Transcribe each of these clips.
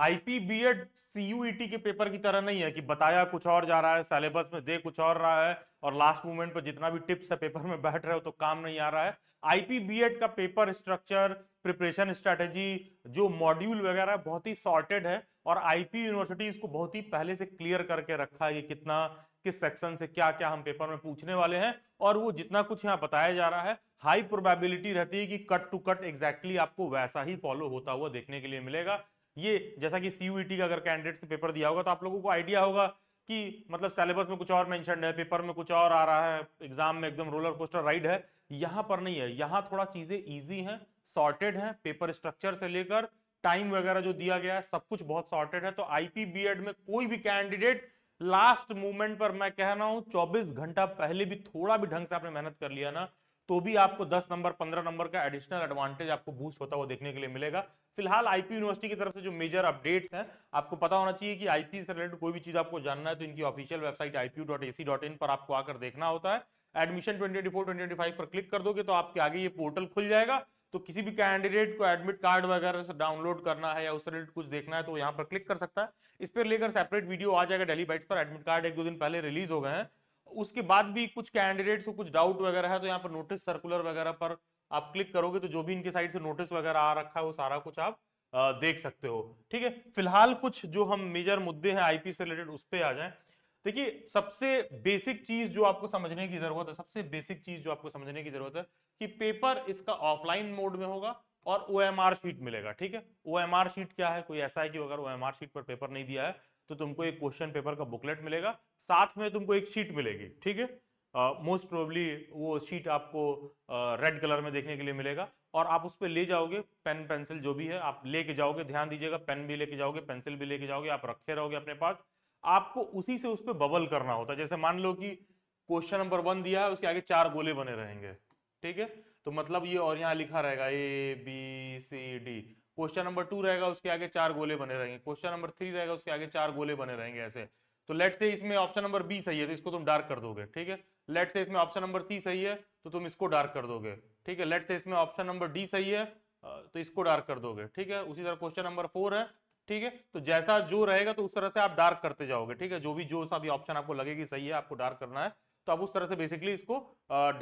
IP BEd CUET e के paper की तरह नहीं है कि बताया कुछ और जा रहा है सिलेबस में दे कुछ और रहा है और लास्ट मोमेंट पर जितना भी टिप्स है पेपर में बैठ रहे हो तो काम नहीं आ रहा है आईपी बीएड का पेपर स्ट्रक्चर प्रिपरेशन स्ट्रेटेजी जो मॉड्यूल वगैरह बहुत ही सॉर्टेड है और आईपी यूनिवर्सिटी इसको बहुत ही पहले से क्लियर करके रखा है ये कितना किस सेक्शन से क्या क्या हम पेपर में पूछने वाले हैं और वो जितना कुछ यहाँ बताया जा रहा है हाई प्रोबेबिलिटी रहती है कि कट टू कट एग्जैक्टली आपको वैसा ही फॉलो होता हुआ देखने के लिए मिलेगा ये जैसा कि सी e का अगर कैंडिडेट से पेपर दिया होगा तो आप लोगों को आइडिया होगा कि मतलब सिलेबस में कुछ और मैंशन है पेपर में कुछ और आ रहा है एग्जाम में एकदम रोलर कोस्टर राइड है यहाँ पर नहीं है यहाँ थोड़ा चीजें ईजी हैं सॉर्टेड हैं पेपर स्ट्रक्चर से लेकर टाइम वगैरह जो दिया गया है सब कुछ बहुत सॉर्टेड है तो आईपी बी में कोई भी कैंडिडेट लास्ट मोमेंट पर मैं कह रहा हूं 24 घंटा पहले भी थोड़ा भी ढंग से आपने मेहनत कर लिया ना तो भी आपको 10 नंबर 15 नंबर का एडिशनल एडवांटेज आपको बूस्ट होता हुआ देखने के लिए मिलेगा फिलहाल आईपी यूनिवर्सिटी की तरफ से जो मेजर अपडेट्स हैं आपको पता होना चाहिए कि आईपी से रिलेटेड कोई भी चीज आपको जानना है तो इनकी ऑफिशियल वेबसाइट आईपी पर आपको आकर देखना होता है एडमिशन ट्वेंटी फोर पर क्लिक कर दोगे तो आपके आगे ये पोर्टल खुल जाएगा तो किसी भी कैंडिडेट को एडमिट कार्ड वगैरह से डाउनलोड करना है या उससे रिलेटेड कुछ देखना है तो यहाँ पर क्लिक कर सकता है इस पर लेकर सेपरेट वीडियो आ जाएगा डेली बाइट्स पर एडमिट कार्ड एक दो दिन पहले रिलीज हो गए हैं उसके बाद भी कुछ कैंडिडेट्स को कुछ डाउट वगैरह है तो यहाँ पर नोटिस सर्कुलर वगैरह पर आप क्लिक करोगे तो जो भी इनके साइड से नोटिस वगैरह आ रखा है वो सारा कुछ आप देख सकते हो ठीक है फिलहाल कुछ जो हम मेजर मुद्दे हैं आईपी से रिलेटेड उस पर आ जाए देखिए सबसे बेसिक चीज जो आपको समझने की जरूरत है सबसे बेसिक चीज जो आपको समझने की जरूरत है कि पेपर इसका ऑफलाइन मोड में होगा और ओ शीट मिलेगा ठीक है ओ शीट क्या है कोई ऐसा है कि अगर ओ शीट पर पेपर नहीं दिया है तो तुमको एक क्वेश्चन पेपर का बुकलेट मिलेगा साथ में तुमको एक शीट मिलेगी ठीक है मोस्ट प्रोबली वो शीट आपको रेड uh, कलर में देखने के लिए मिलेगा और आप उस पर ले जाओगे पेन पेंसिल जो भी है आप लेके जाओगे ध्यान दीजिएगा पेन भी लेके जाओगे पेंसिल भी लेके जाओगे आप रखे रहोगे अपने पास आपको उसी से उस पर बबल करना होता है जैसे मान लो कि क्वेश्चन नंबर वन दिया है उसके आगे चार गोले बने रहेंगे ठीक है तो मतलब ये और यहाँ लिखा रहेगा A B C D question number two रहेगा उसके आगे चार गोले बने रहेंगे क्वेश्चन नंबर थ्री रहेगा उसके आगे चार गोले बने रहेंगे ऐसे तो लेट से इसमें ऑप्शन नंबर बी सही है तो इसको तुम डार्क कर दोगे ठीक है लेट से इसमें ऑप्शन नंबर सी सही है तो तुम इसको डार्क कर दोगे ठीक है लेट से इसमें ऑप्शन नंबर डी सही है तो इसको डार्क कर दोगे ठीक है उसी तरह क्वेश्चन नंबर फोर है ठीक है तो जैसा जो रहेगा तो उस तरह से आप डार्क करते जाओगे ठीक है जो भी जो सा भी ऑप्शन आपको लगेगी सही है आपको डार्क करना है तो आप उस तरह से बेसिकली इसको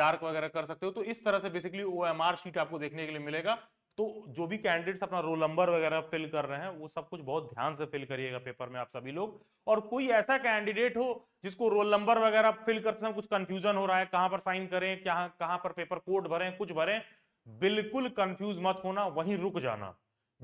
डार्क वगैरह कर सकते हो तो इस तरह से बेसिकली ओ शीट आपको देखने के लिए मिलेगा तो जो भी कैंडिडेट्स अपना रोल नंबर वगैरह फिल कर रहे हैं वो सब कुछ बहुत ध्यान से फिल करिएगा पेपर में आप सभी लोग और कोई ऐसा कैंडिडेट हो जिसको रोल नंबर वगैरह फिल करते समय कुछ कंफ्यूजन हो रहा है कहां पर साइन करें क्या कहां पर पेपर कोड भरें कुछ भरें बिल्कुल कंफ्यूज मत होना वहीं रुक जाना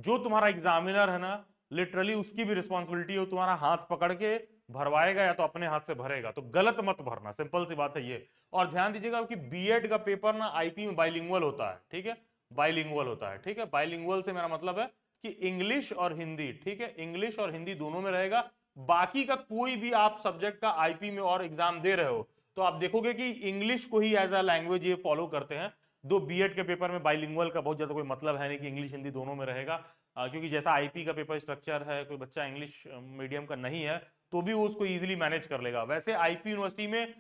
जो तुम्हारा एग्जामिनर है ना लिटरली उसकी भी रिस्पॉन्सिबिलिटी हो तुम्हारा हाथ पकड़ के भरवाएगा या तो अपने हाथ से भरेगा तो गलत मत भरना सिंपल सी बात है ये और ध्यान दीजिएगा कि बीएड का पेपर ना आईपी में बाइलिंगुअल होता है ठीक है बाइलिंगुअल होता है ठीक है बाइलिंगुअल से मेरा मतलब है कि इंग्लिश और हिंदी ठीक है इंग्लिश और हिंदी दोनों में रहेगा बाकी का कोई भी आप सब्जेक्ट का आईपी में और एग्जाम दे रहे हो तो आप देखोगे कि इंग्लिश को ही एज अ लैंग्वेज ये फॉलो करते हैं दो बीएड के पेपर में बाइलिंगुअल का बहुत ज्यादा कोई मतलब है नहीं कि इंग्लिश हिंदी दोनों में रहेगा क्योंकि जैसा आईपी का पेपर स्ट्रक्चर है कोई बच्चा इंग्लिश मीडियम का नहीं है तो भी वो उसको इजीली मैनेज कर लेगा वैसे आईपी यूनिवर्सिटी में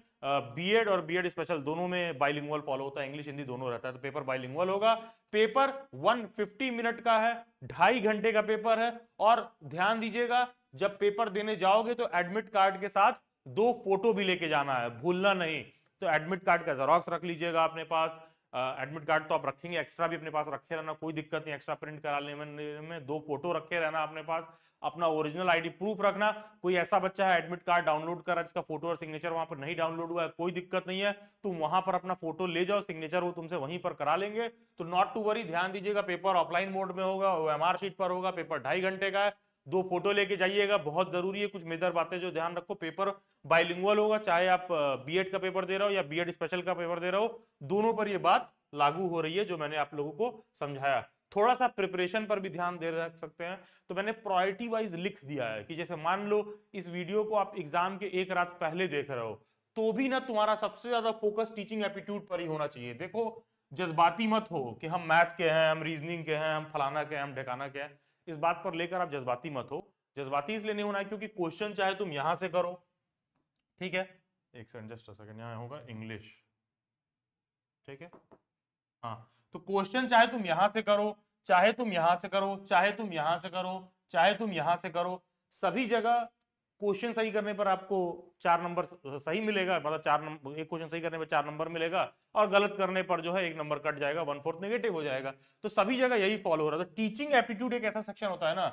बीएड और बीएड स्पेशल दोनों में बाइलिंगुअल फॉलो होता है इंग्लिश हिंदी दोनों रहता है तो पेपर बाइलिंगुअल होगा पेपर 150 मिनट का है ढाई घंटे का पेपर है और ध्यान दीजिएगा जब पेपर देने जाओगे तो एडमिट कार्ड के साथ दो फोटो भी लेके जाना है भूलना नहीं तो एडमिट कार्ड का जेरोक्स रख लीजिएगा अपने पास एडमिट कार्ड तो आप रखेंगे एक्स्ट्रा भी अपने पास रखे रहना कोई दिक्कत नहीं एक्स्ट्रा प्रिंट करा लेने में दो फोटो रखे रहना अपने पास अपना ओरिजिनल आईडी प्रूफ रखना कोई ऐसा बच्चा है एडमिट कार्ड डाउनलोड करा जिसका फोटो और सिग्नेचर वहां पर नहीं डाउनलोड हुआ है कोई दिक्कत नहीं है तुम वहां पर अपना फोटो ले जाओ सिग्नेचर वो तुमसे वहीं पर करा लेंगे तो नॉट टू वरी ध्यान दीजिएगा पेपर ऑफलाइन मोड में होगा वो एमआर शीट पर होगा पेपर ढाई घंटे का है दो फोटो लेके जाइएगा बहुत जरूरी है कुछ मेदर बातें जो ध्यान रखो पेपर बाइलिंगुअल होगा चाहे आप बीएड का पेपर दे रहे हो या बीएड स्पेशल का पेपर दे रहे हो दोनों पर यह बात लागू हो रही है जो मैंने आप लोगों को समझाया थोड़ा सा प्रिपरेशन पर भी ध्यान दे रख सकते हैं तो मैंने प्रायोरिटी वाइज लिख दिया है कि जैसे मान लो इस वीडियो को आप एग्जाम के एक रात पहले देख रहे हो तो भी ना तुम्हारा सबसे ज्यादा फोकस टीचिंग एप्टीट्यूड पर ही होना चाहिए देखो जज्बाती मत हो कि हम मैथ के हैं हम रीजनिंग के हैं हम फलाना के हैं हम ढकाना के हैं इस बात पर लेकर आप जज्बाती मत हो जज्बाती इसलिए नहीं होना है क्योंकि क्वेश्चन चाहे तुम यहां से करो ठीक है एक सेकंड जस्ट सेकंड यहां होगा इंग्लिश ठीक है हाँ तो क्वेश्चन चाहे तुम यहां से करो चाहे तुम यहां से करो चाहे तुम यहां से करो चाहे तुम यहां से करो सभी जगह क्वेश्चन सही करने पर आपको चार नंबर सही मिलेगा मतलब चार नंबर एक क्वेश्चन सही करने पर चार नंबर मिलेगा और गलत करने पर जो है एक नंबर कट जाएगा वन फोर्थ नेगेटिव हो जाएगा तो सभी जगह यही फॉलो हो रहा है तो टीचिंग एप्टीट्यूड एक ऐसा सेक्शन होता है ना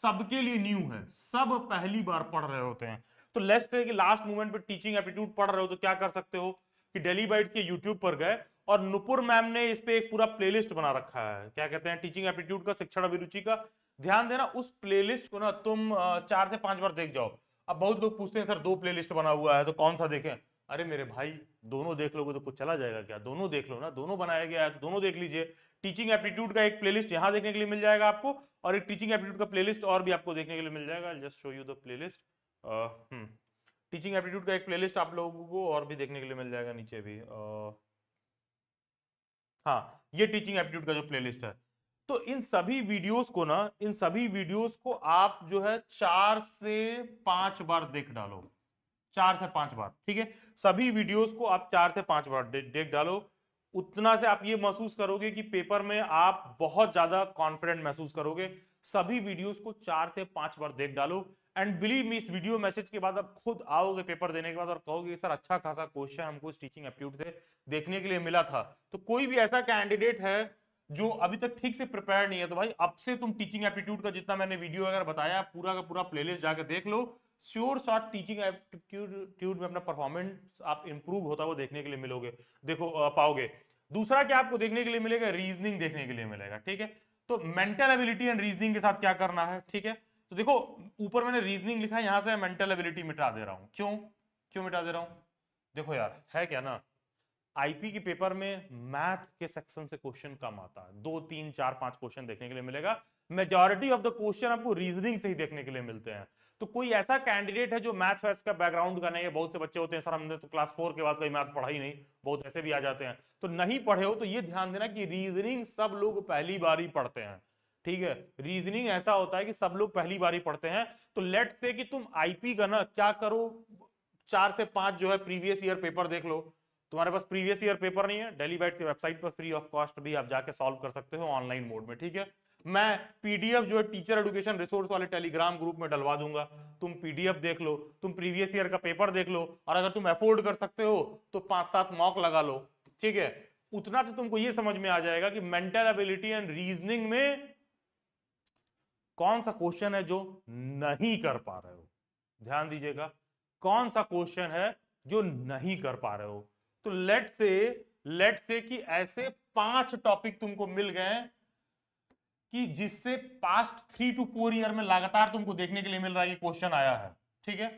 सबके लिए न्यू है सब पहली बार पढ़ रहे होते हैं तो लेस्ट है कि लास्ट मूवमेंट पर टीचिंग एप्टीट्यूड पढ़ रहे हो तो क्या कर सकते हो कि डेली बाइट के यूट्यूब पर गए और नुपुर मैम ने इस पे एक पूरा प्लेलिस्ट बना रखा है क्या कहते हैं टीचिंग एप्टीट्यूड का शिक्षण अभिरुचि का ध्यान देना उस प्लेलिस्ट को ना तुम चार से पांच बार देख जाओ अब बहुत लोग पूछते हैं सर दो प्लेलिस्ट बना हुआ है तो कौन सा देखें अरे मेरे भाई दोनों देख लोगे तो कुछ चला जाएगा क्या दोनों देख लो ना दोनों बनाया गया है तो दोनों देख लीजिए टीचिंग एप्टीट्यूड का एक प्लेलिस्ट यहाँ देखने के लिए मिल जाएगा आपको और एक टीचिंग एप्टीट्यूड का प्लेलिस्ट और भी आपको देखने के लिए मिल जाएगा just show you the list teaching aptitude का एक प्लेलिस्ट आप लोगों को और भी देखने के लिए मिल जाएगा नीचे भी uh, हाँ ये टीचिंग एप्टीट्यूड का जो प्लेलिस्ट है तो इन सभी वीडियोस को ना इन सभी वीडियोस को आप जो है चार से पांच बार देख डालो चार से पांच बार ठीक है सभी वीडियोस को आप चार से पांच बार दे, देख डालो उतना से आप ये महसूस करोगे कि पेपर में आप बहुत ज्यादा कॉन्फिडेंट महसूस करोगे सभी वीडियोस को चार से पांच बार देख डालो एंड बिलीव मी इस वीडियो मैसेज के बाद आप खुद आओगे पेपर देने के बाद और कहोगे सर अच्छा खासा क्वेश्चन हमको इस टीचिंग एप्टीट्यूड से देखने के लिए मिला था तो कोई भी ऐसा कैंडिडेट है जो अभी तक ठीक से प्रिपेयर नहीं है तो भाई अब से तुम टीचिंग एप्टीट्यूड का जितना मैंने वीडियो अगर बताया पूरा का पूरा प्लेलिस्ट जाकर देख लो श्योर शॉर्ट टीचिंग एप्टीट्यूड में अपना परफॉर्मेंस आप इंप्रूव होता वो देखने के लिए मिलोगे देखो पाओगे दूसरा क्या आपको देखने के लिए मिलेगा रीजनिंग देखने के लिए मिलेगा ठीक है तो मेंटल एबिलिटी एंड रीजनिंग के साथ क्या करना है ठीक है तो देखो ऊपर मैंने रीजनिंग लिखा है यहां से मेंटल एबिलिटी मिटा दे रहा हूं क्यों क्यों मिटा दे रहा हूं देखो यार है क्या ना आईपी के पेपर में मैथ के सेक्शन से क्वेश्चन कम आता है दो तीन चार पांच क्वेश्चन देखने के लिए मिलेगा मेजोरिटी ऑफ द क्वेश्चन आपको रीजनिंग से ही देखने के लिए मिलते हैं तो कोई ऐसा कैंडिडेट है जो मैथ्स वैथ्स का बैकग्राउंड का नहीं है बहुत से बच्चे होते हैं सर हमने तो क्लास फोर के बाद कोई मैथ पढ़ा ही नहीं बहुत ऐसे भी आ जाते हैं तो नहीं पढ़े हो तो ये ध्यान देना कि रीजनिंग सब लोग पहली बार ही पढ़ते हैं ठीक है रीजनिंग ऐसा होता है कि सब लोग पहली बार ही पढ़ते हैं तो लेट से कि तुम आईपी का ना क्या करो चार से पांच जो है प्रीवियस ईयर पेपर देख लो तुम्हारे पास प्रीवियस ईयर पेपर नहीं है डेली बाइट की वेबसाइट पर फ्री ऑफ कॉस्ट भी आप जाके सॉल्व कर सकते हो ऑनलाइन मोड में ठीक है मैं पीडीएफ जो है टीचर एडुकेशन रिसोर्स वाले टेलीग्राम ग्रुप में डलवा दूंगा तुम पीडीएफ देख लो तुम प्रीवियस ईयर का पेपर देख लो और अगर तुम अफोर्ड कर सकते हो तो पांच सात मॉक लगा लो ठीक है उतना से तुमको ये समझ में आ जाएगा कि मेंटल एबिलिटी एंड रीजनिंग में कौन सा क्वेश्चन है जो नहीं कर पा रहे हो ध्यान दीजिएगा कौन सा क्वेश्चन है जो नहीं कर पा रहे हो तो लेट से लेट से कि ऐसे पांच टॉपिक तुमको मिल गए कि जिससे past three two four year में लगातार तुमको देखने के लिए मिल रहा है कि क्वेश्चन आया है ठीक है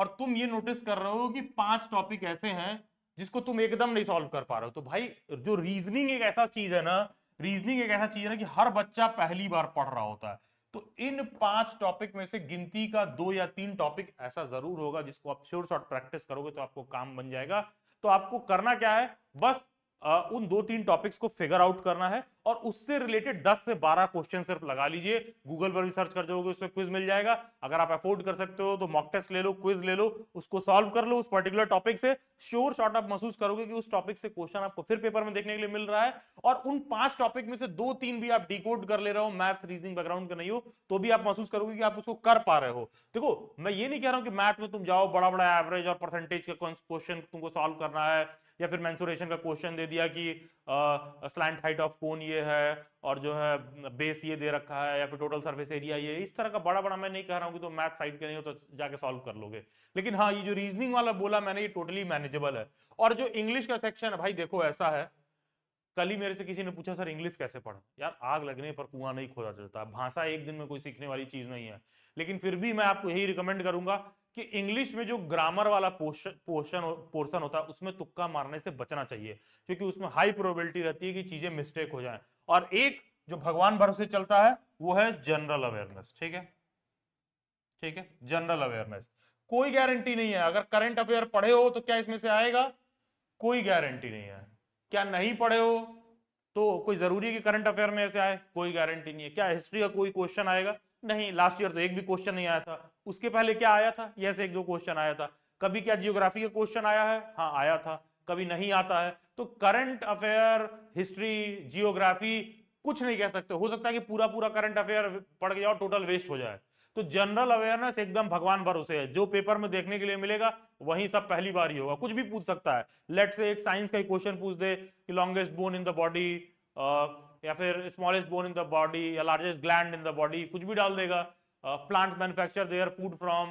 और तुम ये नोटिस कर रहे हो कि पांच टॉपिक ऐसे हैं जिसको तुम एकदम नहीं सॉल्व कर पा रहे हो तो भाई जो रीजनिंग एक ऐसा चीज है ना रीजनिंग एक ऐसा चीज है ना कि हर बच्चा पहली बार पढ़ रहा होता है तो इन पांच टॉपिक में से गिनती का दो या तीन टॉपिक ऐसा जरूर होगा जिसको आप श्योर शॉर्ट प्रैक्टिस करोगे तो आपको काम बन जाएगा तो आपको करना क्या है बस उन दो तीन टॉपिक्स को फिगर आउट करना है और उससे रिलेटेड 10 से 12 क्वेश्चन सिर्फ लगा लीजिए गूगल पर भी सर्च कर जाओगे उसमें क्विज मिल जाएगा अगर आप अफोर्ड कर सकते हो तो मॉक टेस्ट ले लो क्विज ले लो उसको सॉल्व कर लो उस पर्टिकुलर टॉपिक से श्योर शॉर्ट आप महसूस करोगे कि उस टॉपिक से क्वेश्चन आपको फिर पेपर में देखने के लिए मिल रहा है और उन पांच टॉपिक में से दो तीन भी आप डिकोड कर ले रहे हो मैथ रीजनिंग बैकग्राउंड का नहीं हो तो भी आप महसूस करोगे कि आप उसको कर पा रहे हो देखो मैं ये नहीं कह रहा हूं कि मैथ में तुम जाओ बड़ा बड़ा एवरेज और परसेंटेज का क्वेश्चन तुमको सॉल्व करना है या फिर मैंसुरेशन का क्वेश्चन दे दिया कि स्लैंड हाइट ऑफ कोन ये है और जो है बेस ये दे रखा है या फिर टोटल सर्विस एरिया ये इस तरह का बड़ा बड़ा मैं नहीं कह रहा हूँ कि तो मैथ साइड के नहीं हो तो जाके सॉल्व कर लोगे लेकिन हाँ ये जो रीजनिंग वाला बोला मैंने ये टोटली मैनेजेबल है और जो इंग्लिश का सेक्शन है भाई देखो ऐसा है कल ही मेरे से किसी ने पूछा सर इंग्लिश कैसे पढ़ा यार आग लगने पर कुआं नहीं खोजा जाता भाषा एक दिन में कोई सीखने वाली चीज नहीं है लेकिन फिर भी मैं आपको यही रिकमेंड करूंगा कि इंग्लिश में जो ग्रामर वाला पोर्शन पोर्शन होता है उसमें तुक्का मारने से बचना चाहिए क्योंकि उसमें हाई प्रोबेबिलिटी रहती है कि चीजें मिस्टेक हो जाए और एक जो भगवान भरोसे चलता है वो है जनरल अवेयरनेस ठीक है ठीक है जनरल अवेयरनेस कोई गारंटी नहीं है अगर करंट अफेयर पढ़े हो तो क्या इसमें से आएगा कोई गारंटी नहीं है क्या नहीं पढ़े हो तो कोई जरूरी कि करंट अफेयर में ऐसे आए कोई गारंटी नहीं है क्या हिस्ट्री का कोई क्वेश्चन आएगा नहीं लास्ट ईयर तो एक भी क्वेश्चन नहीं आया था उसके पहले क्या आया था यस एक दो क्वेश्चन आया था कभी क्या जियोग्राफी का क्वेश्चन आया है हाँ आया था कभी नहीं आता है तो करंट अफेयर हिस्ट्री जियोग्राफी कुछ नहीं कह सकते हो सकता है कि पूरा पूरा करंट अफेयर पड़ गया और टोटल वेस्ट हो जाए तो जनरल अवेयरनेस एकदम भगवान भरोसे है जो पेपर में देखने के लिए मिलेगा वही सब पहली बार ही होगा कुछ भी पूछ सकता है लेट से एक साइंस का क्वेश्चन पूछ दे कि longest bone in the body या फिर smallest bone in the body या largest gland in the body कुछ भी डाल देगा plant manufacture their food from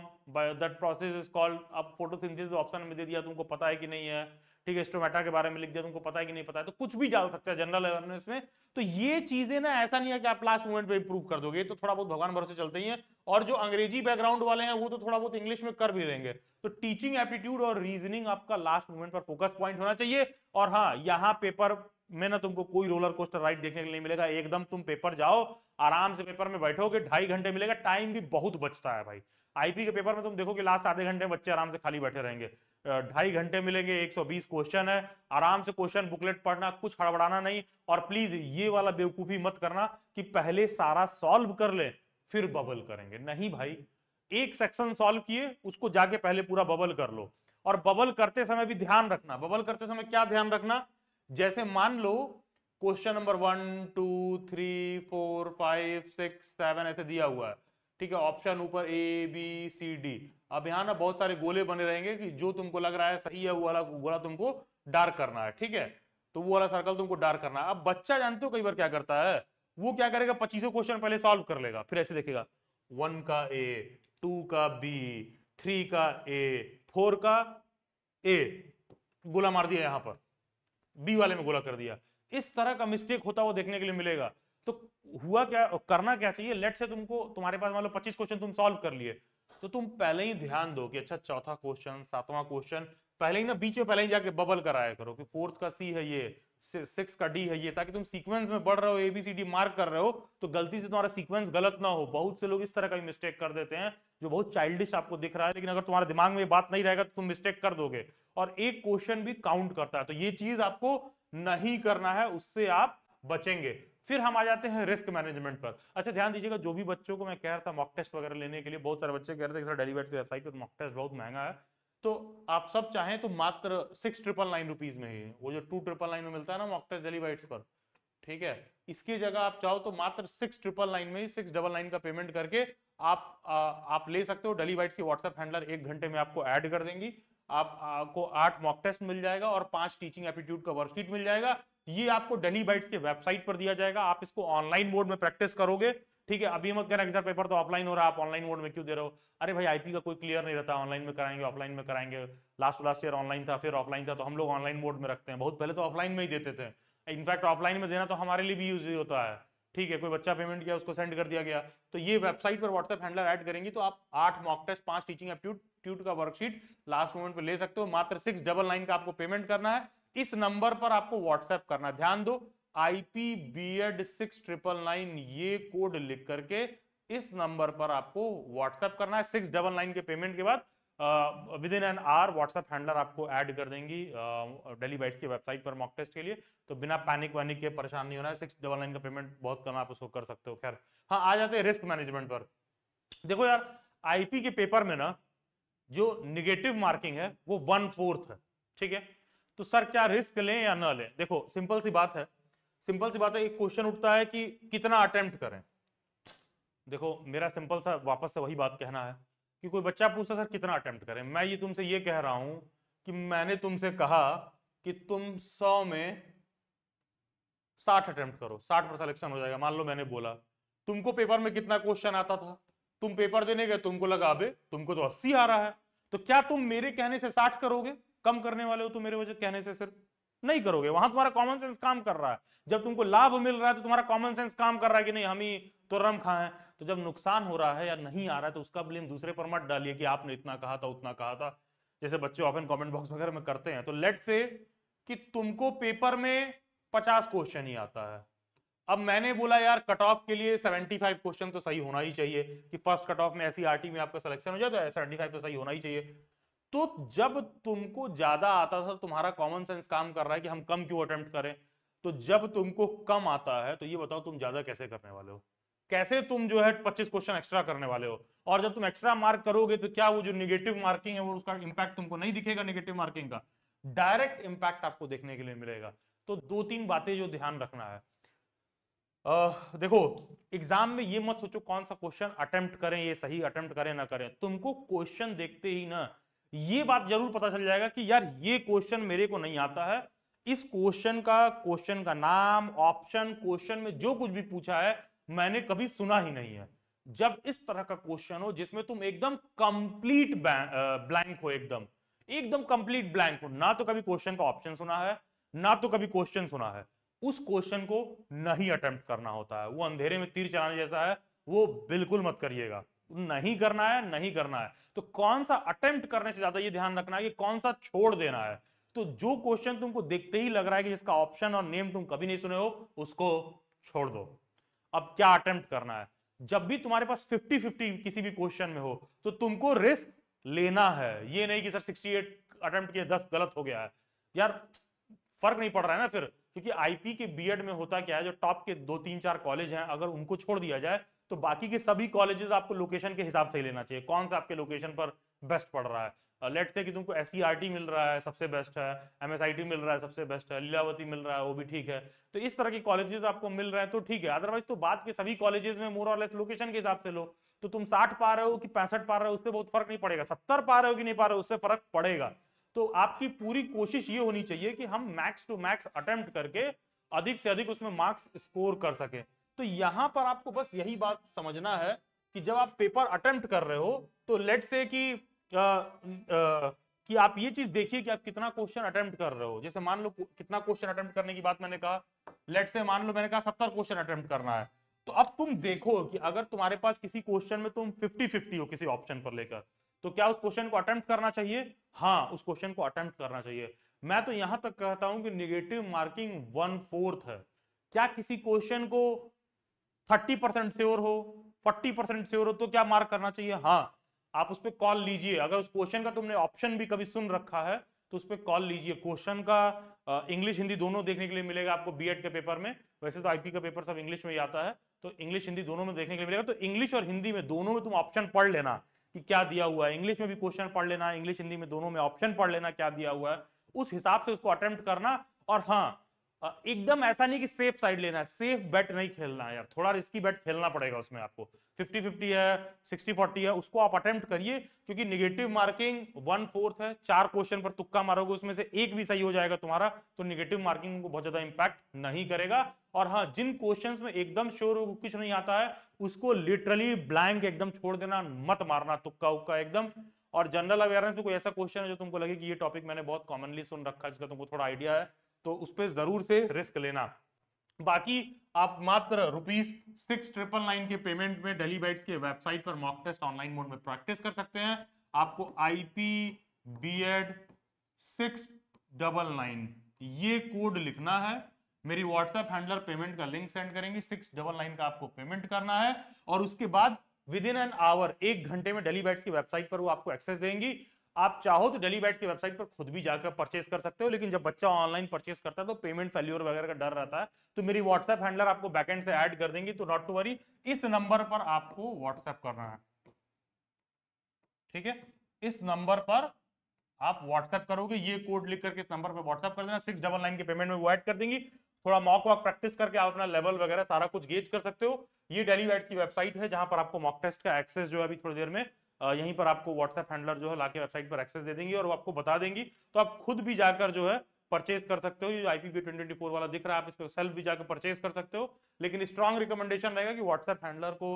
that process is called अब फोटोसिंथेसिस ऑप्शन में दे दिया तुमको पता है कि नहीं है ठीक है स्टोमेटा के बारे में लिख दिया तुमको पता है कि नहीं पता है तो कुछ भी डाल सकते हैं जनरल अवेयरनेस में तो ये चीजें ना ऐसा नहीं है कि आप लास्ट मोमेंट पे प्रूव कर दोगे तो थोड़ा बहुत भगवान भरोसे चलते ही है और जो अंग्रेजी बैकग्राउंड वाले हैं वो तो थोड़ा बहुत इंग्लिश में कर भी लेंगे तो टीचिंग एप्टीट्यूड और रीजनिंग आपका लास्ट मोमेंट पर फोकस पॉइंट होना चाहिए और हाँ यहाँ पेपर में ना तुमको कोई रोलर कोस्टर राइट देखने के लिए मिलेगा एकदम तुम पेपर जाओ आराम से पेपर में बैठोगे ढाई घंटे मिलेगा टाइम भी बहुत बचता है भाई आईपी के पेपर में तुम देखो कि लास्ट आधे घंटे बच्चे आराम से खाली बैठे रहेंगे ढाई घंटे मिलेंगे 120 क्वेश्चन है आराम से क्वेश्चन बुकलेट पढ़ना कुछ हड़बड़ाना नहीं और प्लीज ये वाला बेवकूफी मत करना कि पहले सारा सॉल्व कर ले फिर बबल करेंगे नहीं भाई एक सेक्शन सॉल्व किए उसको जाके पहले पूरा बबल कर लो और बबल करते समय भी ध्यान रखना बबल करते समय क्या ध्यान रखना जैसे मान लो question number one two three four five six seven ऐसे दिया हुआ है ठीक है ऑप्शन ऊपर ए बी सी डी अब यहाँ ना बहुत सारे गोले बने रहेंगे कि जो तुमको लग रहा है सही है वो वाला गोला तुमको डार्क करना है ठीक है तो वो वाला सर्कल तुमको डार्क करना है अब बच्चा जानते हो कई बार क्या करता है वो क्या करेगा पच्चीसों क्वेश्चन पहले सॉल्व कर लेगा फिर ऐसे देखेगा वन का ए टू का बी थ्री का ए फोर का ए गोला मार दिया यहां पर बी वाले में गोला कर दिया इस तरह का मिस्टेक होता हुआ देखने के लिए मिलेगा तो हुआ क्या करना क्या चाहिए लेट से तुमको तुम्हारे पास मान लो पच्चीस क्वेश्चन तुम सॉल्व कर लिए तो तुम पहले ही ध्यान दो कि अच्छा चौथा क्वेश्चन सातवा क्वेश्चन पहले ही ना बीच में पहले ही जाके बबल कराया करो कि फोर्थ का सी है ये सिक्स का डी है ये ताकि तुम सीक्वेंस में बढ़ रहे हो एबीसीडी मार्क कर रहे हो तो गलती से तुम्हारा सीक्वेंस गलत ना हो बहुत से लोग इस तरह का मिस्टेक कर देते हैं जो बहुत चाइल्डिश आपको दिख रहा है लेकिन अगर तुम्हारे दिमाग में बात नहीं रहेगा तो तुम मिस्टेक कर दोगे और एक क्वेश्चन भी काउंट करता है तो ये चीज आपको नहीं करना है उससे आप बचेंगे फिर हम आ जाते हैं रिस्क मैनेजमेंट पर अच्छा ध्यान दीजिएगा जो भी बच्चों को मैं कह रहा था मॉक टेस्ट वगैरह लेने के लिए बहुत सारे बच्चे कह रहे थे सर डेलीवेट की वेबसाइट पर मॉक टेस्ट बहुत महंगा है तो आप सब चाहें तो मात्र सिक्स ट्रिपल नाइन रुपीज में ही वो जो टू ट्रिपल नाइन में मिलता है ना मॉक टेस्ट डेलीवेट्स पर ठीक है इसकी जगह आप चाहो तो मात्र सिक्स ट्रिपल नाइन में ही सिक्स डबल नाइन का पेमेंट करके आप आ, आप ले सकते हो डेली वाइट्स की व्हाट्सएप हैंडलर एक घंटे में आपको ऐड कर देंगी आप, आपको आठ मॉक टेस्ट मिल जाएगा और पांच टीचिंग एप्टीट्यूड का वर्कशीट मिल जाएगा ये आपको डेली बाइट्स के वेबसाइट पर दिया जाएगा आप इसको ऑनलाइन मोड में प्रैक्टिस करोगे ठीक है अभी मत कहना एग्जाम पेपर तो ऑफलाइन हो रहा है आप ऑनलाइन मोड में क्यों दे रहे हो अरे भाई आईपी का कोई क्लियर नहीं रहता ऑनलाइन में कराएंगे ऑफलाइन में कराएंगे लास्ट लास्ट ईयर ऑनलाइन था फिर ऑफलाइन था तो हम लोग ऑनलाइन मोड में रखते हैं बहुत पहले तो ऑफलाइन में ही देते थे इनफैक्ट ऑफलाइन में देना तो हमारे लिए भी यूज होता है ठीक है कोई बच्चा पेमेंट किया उसको सेंड कर दिया गया तो ये वेबसाइट पर व्हाट्सएप हैंडलर ऐड करेंगी तो आप आठ मॉक टेस्ट पांच टीचिंग एप्टीट्यूड का वर्कशीट लास्ट मोमेंट पर ले सकते हो मात्र सिक्स डबल नाइन का आपको पेमेंट करना है इस नंबर पर आपको व्हाट्सएप करना ध्यान दो IP B Ed six triple nine ये कोड लिख करके इस नंबर पर आपको व्हाट्सएप करना है सिक्स डबल नाइन के पेमेंट के बाद within an hour WhatsApp handler आपको ऐड कर देंगी डेली बाइट्स की वेबसाइट पर मॉक टेस्ट के लिए तो बिना पैनिक वैनिक के परेशान नहीं होना है सिक्स डबल नाइन का पेमेंट बहुत कम आप उसको कर सकते हो खैर हाँ आ जाते हैं रिस्क मैनेजमेंट पर देखो यार आईपी के पेपर में ना जो निगेटिव मार्किंग है वो वन फोर्थ है ठीक है तो सर क्या रिस्क लें या ना लें देखो सिंपल सी बात है सिंपल सी बात है एक क्वेश्चन उठता है कि कितना अटेम्प्ट करें देखो मेरा सिंपल सा वापस से वही बात कहना है कि कोई बच्चा पूछता सर कितना अटेम्प्ट करें मैं ये तुमसे ये कह रहा हूं कि मैंने तुमसे कहा कि तुम सौ में साठ अटेम्प्ट करो साठ पर सिलेक्शन हो जाएगा मान लो मैंने बोला तुमको पेपर में कितना क्वेश्चन आता था तुम पेपर देने गए तुमको लगा अबे तुमको तो अस्सी आ रहा है तो क्या तुम मेरे कहने से साठ करोगे कम करने वाले हो तो मेरे वजह कहने से सिर्फ नहीं करोगे वहां तुम्हारा कॉमन सेंस काम कर रहा है जब तुमको लाभ मिल रहा है तो तुम्हारा कॉमन सेंस काम कर रहा है कि नहीं हम ही तो रम खाए तो जब नुकसान हो रहा है या नहीं आ रहा है तो उसका ब्लेम दूसरे पर मत डालिए कि आपने इतना कहा था उतना कहा था जैसे बच्चे ऑफ कमेंट बॉक्स वगैरह में करते हैं तो लेट से कि तुमको पेपर में पचास क्वेश्चन ही आता है अब मैंने बोला यार कट ऑफ के लिए सेवेंटी फाइव क्वेश्चन तो सही होना ही चाहिए कि फर्स्ट कट ऑफ में ऐसी आरटी में आपका सिलेक्शन हो जाए तो सेवेंटी फाइव तो सही होना ही चाहिए तो जब तुमको ज्यादा आता था तो तुम्हारा कॉमन सेंस काम कर रहा है कि हम कम क्यों अटेम्प्ट करें तो जब तुमको कम आता है तो ये बताओ तुम ज्यादा कैसे करने वाले हो कैसे तुम जो है पच्चीस क्वेश्चन एक्स्ट्रा करने वाले हो और जब तुम एक्स्ट्रा मार्क करोगे तो क्या वो जो निगेटिव मार्किंग है वो उसका इम्पैक्ट तुमको नहीं दिखेगा निगेटिव मार्किंग का डायरेक्ट इम्पैक्ट आपको देखने के लिए मिलेगा तो दो तीन बातें जो ध्यान रखना है आ, देखो एग्जाम में ये मत सोचो कौन सा क्वेश्चन अटेम्प्ट करें ये सही अटेम्प्ट करें ना करें तुमको क्वेश्चन देखते ही ना ये बात जरूर पता चल जाएगा कि यार ये क्वेश्चन मेरे को नहीं आता है इस क्वेश्चन का क्वेश्चन का नाम ऑप्शन क्वेश्चन में जो कुछ भी पूछा है मैंने कभी सुना ही नहीं है जब इस तरह का क्वेश्चन हो जिसमें तुम एकदम कंप्लीट ब्लैंक हो एकदम एकदम कंप्लीट ब्लैंक हो ना तो कभी क्वेश्चन का ऑप्शन सुना है ना तो कभी क्वेश्चन सुना है उस क्वेश्चन को नहीं अटेम्प्ट करना होता है वो अंधेरे में तीर चलाने जैसा है वो बिल्कुल मत करिएगा नहीं करना है नहीं करना है तो कौन सा अटेम्प्ट करने से ज्यादा ये ध्यान रखना है कि कौन सा छोड़ देना है तो जो क्वेश्चन तुमको देखते ही लग रहा है कि जिसका ऑप्शन और नेम तुम कभी नहीं सुने हो उसको छोड़ दो अब क्या अटेम्प्ट करना है जब भी तुम्हारे पास 50 50 किसी भी क्वेश्चन में हो तो तुमको रिस्क लेना है ये नहीं कि सर 68 अटेम्प्ट किए 10 गलत हो गया है यार फर्क नहीं पड़ रहा है ना फिर क्योंकि आईपी के बीएड में होता क्या है जो टॉप के दो तीन चार कॉलेज हैं अगर उनको छोड़ दिया जाए तो बाकी के सभी कॉलेजेस आपको लोकेशन के हिसाब से लेना चाहिए कौन सा आपके लोकेशन पर बेस्ट पड़ रहा है लेट uh, से कि तुमको एस e मिल रहा है सबसे बेस्ट है एम मिल रहा है सबसे बेस्ट है लीलावती मिल रहा है वो भी ठीक है तो इस तरह के कॉलेजेस आपको मिल रहे हैं तो ठीक है अदरवाइज तो बात के सभी कॉलेजेस में मोर और लेस लोकेशन के हिसाब से लो तो तुम साठ पा रहे हो कि पैंसठ पा रहे हो उससे बहुत फर्क नहीं पड़ेगा सत्तर पा रहे हो कि नहीं पा रहे हो उससे फर्क पड़ेगा तो आपकी पूरी कोशिश ये होनी चाहिए कि हम मैक्स टू मैक्स अटेम्प्ट करके अधिक से अधिक उसमें मार्क्स स्कोर कर सकें तो यहां पर आपको बस यही बात समझना है कि जब आप पेपर अटेम्प्ट कर रहे हो तो लेट से कि आ, आ, कि आप ये चीज देखिए कि आप कितना क्वेश्चन अटेम्प्ट कर रहे हो जैसे मान लो कितना क्वेश्चन अटेम्प्ट करने की बात मैंने कहा लेट से मान लो मैंने कहा सत्तर क्वेश्चन अटेम्प्ट करना है तो अब तुम देखो कि अगर तुम्हारे पास किसी क्वेश्चन में तुम फिफ्टी फिफ्टी हो किसी ऑप्शन पर लेकर तो क्या उस क्वेश्चन को अटेम्प्ट करना चाहिए हाँ उस क्वेश्चन को अटेम्प्ट करना चाहिए मैं तो यहां तक कहता हूं कि निगेटिव मार्किंग वन फोर्थ है क्या किसी क्वेश्चन को थर्टी परसेंट श्योर हो फोर्टी परसेंट श्योर हो तो क्या मार्क करना चाहिए हाँ आप उस पर कॉल लीजिए अगर उस क्वेश्चन का तुमने ऑप्शन भी कभी सुन रखा है तो उस पर कॉल लीजिए क्वेश्चन का इंग्लिश हिंदी दोनों देखने के लिए मिलेगा आपको बी के पेपर में वैसे तो आईपी का पेपर सब इंग्लिश में ही आता है तो इंग्लिश हिंदी दोनों में देखने के लिए मिलेगा तो इंग्लिश और हिंदी में दोनों में तुम ऑप्शन पढ़ लेना कि क्या दिया हुआ है इंग्लिश में भी क्वेश्चन पढ़ लेना इंग्लिश हिंदी में दोनों में ऑप्शन पढ़ लेना क्या दिया हुआ है उस हिसाब से उसको अटेम्प्ट करना और हाँ एकदम ऐसा नहीं कि सेफ साइड लेना है सेफ बेट नहीं खेलना है यार थोड़ा रिस्की बेट खेलना पड़ेगा उसमें आपको 50 50 है 60 40 है उसको आप अटेम्प्ट करिए क्योंकि निगेटिव मार्किंग वन फोर्थ है चार क्वेश्चन पर तुक्का मारोगे उसमें से एक भी सही हो जाएगा तुम्हारा तो निगेटिव मार्किंग को बहुत ज्यादा इंपैक्ट नहीं करेगा और हाँ जिन क्वेश्चन में एकदम श्योर कुछ नहीं आता है उसको लिटरली ब्लैंक एकदम छोड़ देना मत मारना तुक्का उक्का एकदम और जनरल अवेयरनेस में कोई ऐसा क्वेश्चन है जो तुमको लगे कि ये टॉपिक मैंने बहुत कॉमनली सुन रखा है जिसका तुमको थोड़ा आइडिया है तो उस पर जरूर से रिस्क लेना बाकी आप मात्र रुपीज सिक्स ट्रिपल नाइन के पेमेंट में डेली बाइट्स के वेबसाइट पर मॉक टेस्ट ऑनलाइन मोड में प्रैक्टिस कर सकते हैं आपको IP Ed six double nine ये कोड लिखना है मेरी व्हाट्सएप हैंडलर पेमेंट का लिंक सेंड करेंगे सिक्स डबल नाइन का आपको पेमेंट करना है और उसके बाद विद इन एन आवर एक घंटे में डेली बैट्स की वेबसाइट पर वो आपको एक्सेस देंगी आप चाहो तो डेली बैट की वेबसाइट पर खुद भी जाकर परचेज कर सकते हो लेकिन जब बच्चा ऑनलाइन परचेज करता है तो पेमेंट फेल्यूर वगैरह का डर रहता है तो मेरी व्हाट्सएप हैंडलर आपको बैकेंड से ऐड कर देंगी तो नॉट टू वरी इस नंबर पर आपको व्हाट्सएप करना है ठीक है इस नंबर पर आप व्हाट्सएप करोगे ये कोड लिख करके इस नंबर पर व्हाट्सएप कर देना सिक्स डबल नाइन के पेमेंट में वो ऐड कर देंगी थोड़ा मॉक वॉक प्रैक्टिस करके आप अपना लेवल वगैरह सारा कुछ गेज कर सकते हो ये डेली की वेबसाइट है जहां पर आपको मॉक टेस्ट का एक्सेस जो है अभी थोड़ी देर में यहीं पर आपको व्हाट्सएप हैंडलर जो है लाके वेबसाइट पर एक्सेस दे देंगी और वो आपको बता देंगी तो आप खुद भी जाकर जो है परचेज कर सकते हो ये आईपीपी ट्वेंटी फोर वाला दिख रहा है आप इस पर सेल्फ भी जाकर परचेज कर सकते हो लेकिन स्ट्रॉन्ग रिकमेंडेशन रहेगा कि व्हाट्सएप हैंडलर को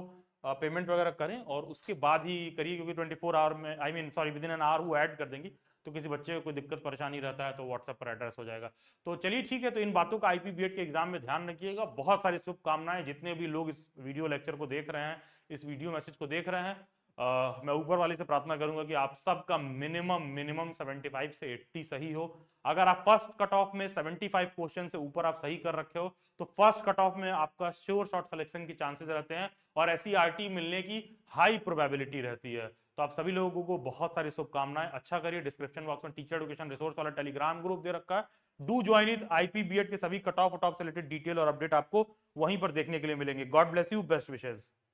पेमेंट वगैरह करें और उसके बाद ही करिए क्योंकि 24 आवर में I mean sorry within an hour वो ऐड कर देंगी तो किसी बच्चे को कोई दिक्कत परेशानी रहता है तो व्हाट्सएप पर एड्रेस हो जाएगा तो चलिए ठीक है तो इन बातों का आईपी बीएड e के एग्जाम में ध्यान रखिएगा बहुत सारी शुभकामनाएं जितने भी लोग इस वीडियो लेक्चर को देख रहे हैं इस वीडियो मैसेज को देख रहे हैं आ, मैं ऊपर वाले से प्रार्थना करूंगा कि आप सबका मिनिमम मिनिमम 75 से 80 सही हो अगर आप फर्स्ट कट ऑफ में 75 क्वेश्चन से ऊपर आप सही कर रखे हो तो फर्स्ट कट ऑफ में आपका श्योर शॉर्ट सिलेक्शन के चांसेस रहते हैं और आर मिलने की हाई प्रोबेबिलिटी रहती है तो आप सभी लोगों को बहुत सारी शुभकामनाएं अच्छा करिए डिस्क्रिप्शन बॉक्स में टीचर एडुकेशन रिसोर्स वाला टेलीग्राम ग्रुप दे रखा है do join it IP B Ed के सभी कट ऑफ ऑफ से रिलेटेड डिटेल और अपडेट आपको वहीं पर देखने के लिए मिलेंगे God bless you best wishes